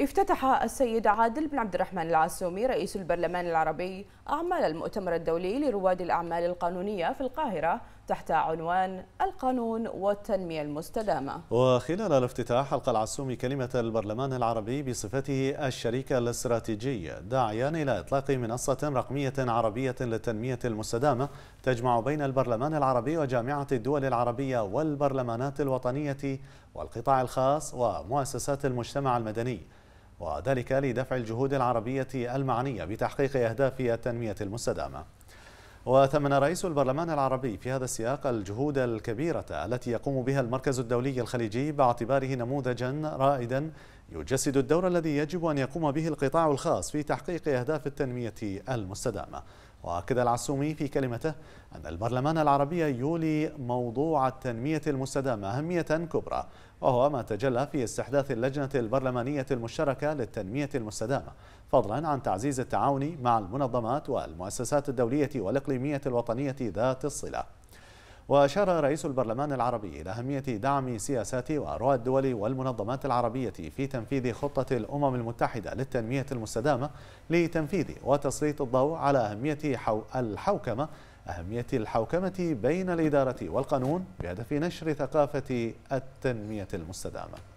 افتتح السيد عادل بن عبد الرحمن العسومي رئيس البرلمان العربي أعمال المؤتمر الدولي لرواد الأعمال القانونية في القاهرة تحت عنوان القانون والتنمية المستدامة وخلال الافتتاح ألقى العسومي كلمة البرلمان العربي بصفته الشريك الاستراتيجي داعيا إلى إطلاق منصة رقمية عربية للتنمية المستدامة تجمع بين البرلمان العربي وجامعة الدول العربية والبرلمانات الوطنية والقطاع الخاص ومؤسسات المجتمع المدني وذلك لدفع الجهود العربية المعنية بتحقيق أهداف التنمية المستدامة وثمن رئيس البرلمان العربي في هذا السياق الجهود الكبيرة التي يقوم بها المركز الدولي الخليجي باعتباره نموذجا رائدا يجسد الدور الذي يجب أن يقوم به القطاع الخاص في تحقيق أهداف التنمية المستدامة وأكد العسومي في كلمته أن البرلمان العربي يولي موضوع التنمية المستدامة أهمية كبرى وهو ما تجلى في استحداث اللجنة البرلمانية المشتركة للتنمية المستدامة فضلا عن تعزيز التعاون مع المنظمات والمؤسسات الدولية والإقليمية الوطنية ذات الصلة وأشار رئيس البرلمان العربي إلى أهمية دعم سياسات وأروع الدول والمنظمات العربية في تنفيذ خطة الأمم المتحدة للتنمية المستدامة لتنفيذ وتسليط الضوء على أهمية الحوكمة أهمية الحوكمة بين الإدارة والقانون بهدف نشر ثقافة التنمية المستدامة